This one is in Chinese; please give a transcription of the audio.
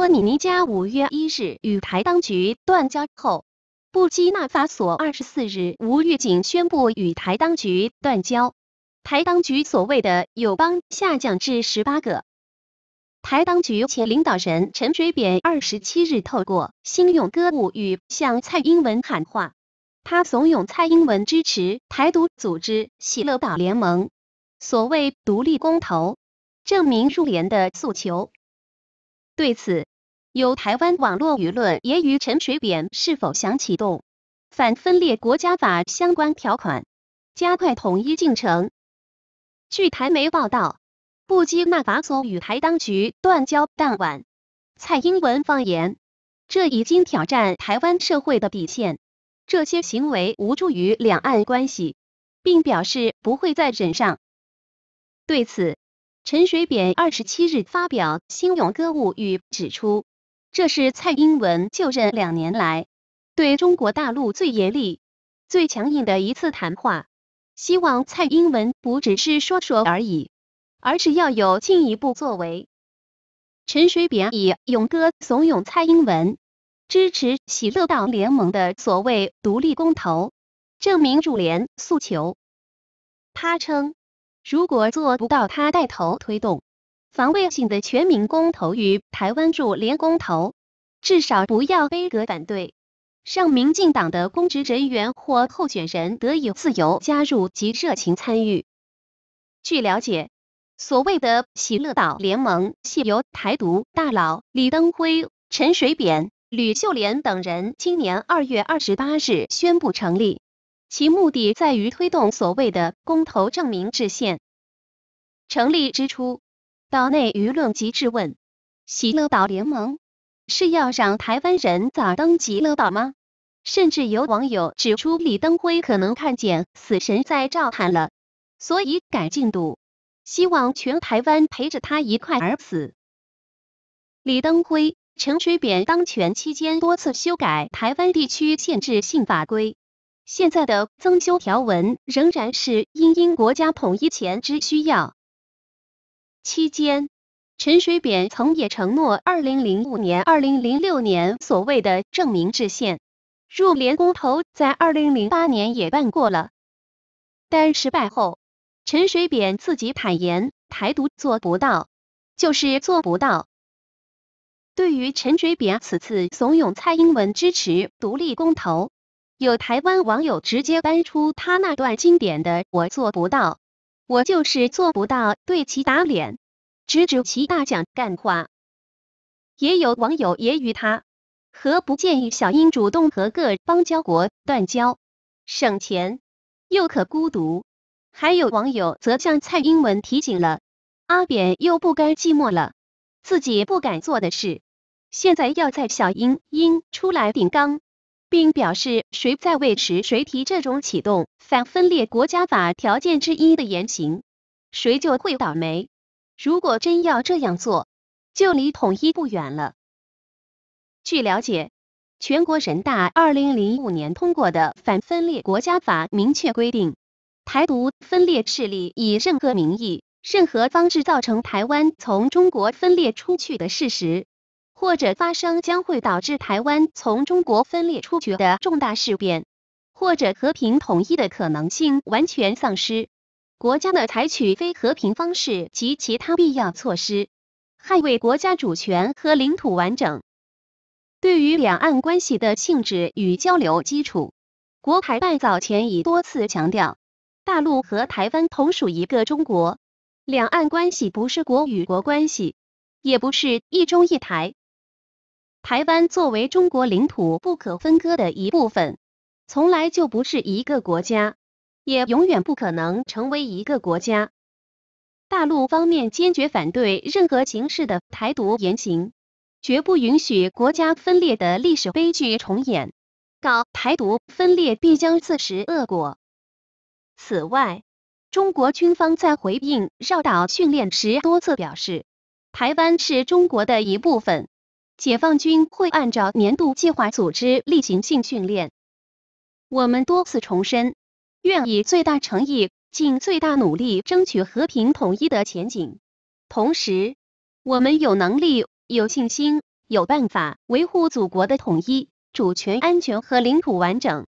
多米尼加五月一日与台当局断交后，布基纳法索二十四日无预警宣布与台当局断交，台当局所谓的友邦下降至十八个。台当局前领导人陈水扁二十七日透过新勇歌舞与向蔡英文喊话，他怂恿蔡英文支持台独组织喜乐岛联盟所谓独立公投，证明入联的诉求。对此，有台湾网络舆论也与陈水扁是否想启动反分裂国家法相关条款，加快统一进程。据台媒报道，布基纳法索与台当局断交当晚，蔡英文放言，这已经挑战台湾社会的底线，这些行为无助于两岸关系，并表示不会再忍让。对此，陈水扁二十七日发表新勇歌物语，指出。这是蔡英文就任两年来对中国大陆最严厉、最强硬的一次谈话。希望蔡英文不只是说说而已，而是要有进一步作为。陈水扁以“勇哥”怂恿蔡英文支持喜乐党联盟的所谓独立公投，证明主联诉求。他称，如果做不到，他带头推动。防卫性的全民公投与台湾驻联公投，至少不要规格反对，让民进党的公职人员或候选人得以自由加入及热情参与。据了解，所谓的喜乐岛联盟系由台独大佬李登辉、陈水扁、吕秀莲等人今年二月二十八日宣布成立，其目的在于推动所谓的公投证明制宪。成立之初。岛内舆论及质问：喜乐岛联盟是要让台湾人早登喜乐岛吗？甚至有网友指出，李登辉可能看见死神在召喊了，所以赶进度，希望全台湾陪着他一块儿死。李登辉、陈水扁当权期间多次修改台湾地区限制性法规，现在的增修条文仍然是因应国家统一前之需要。期间，陈水扁曾也承诺，二零零五年、二零零六年所谓的证明制宪、入联公投，在二零零八年也办过了，但失败后，陈水扁自己坦言，台独做不到，就是做不到。对于陈水扁此次怂恿蔡英文支持独立公投，有台湾网友直接搬出他那段经典的“我做不到”。我就是做不到对其打脸，直指其大讲干话。也有网友揶揄他，何不建议小英主动和各邦交国断交，省钱又可孤独。还有网友则向蔡英文提醒了，阿扁又不甘寂寞了，自己不敢做的事，现在要蔡小英英出来顶缸。并表示，谁在位时谁提这种启动反分裂国家法条件之一的言行，谁就会倒霉。如果真要这样做，就离统一不远了。据了解，全国人大二零零五年通过的反分裂国家法明确规定，台独分裂势力以任何名义、任何方式造成台湾从中国分裂出去的事实。或者发生将会导致台湾从中国分裂出去的重大事变，或者和平统一的可能性完全丧失，国家的采取非和平方式及其他必要措施捍卫国家主权和领土完整。对于两岸关系的性质与交流基础，国台办早前已多次强调，大陆和台湾同属一个中国，两岸关系不是国与国关系，也不是一中一台。台湾作为中国领土不可分割的一部分，从来就不是一个国家，也永远不可能成为一个国家。大陆方面坚决反对任何形式的台独言行，绝不允许国家分裂的历史悲剧重演。搞台独分裂必将自食恶果。此外，中国军方在回应绕岛训练时多次表示，台湾是中国的一部分。解放军会按照年度计划组织例行性训练。我们多次重申，愿以最大诚意、尽最大努力，争取和平统一的前景。同时，我们有能力、有信心、有办法维护祖国的统一、主权安全和领土完整。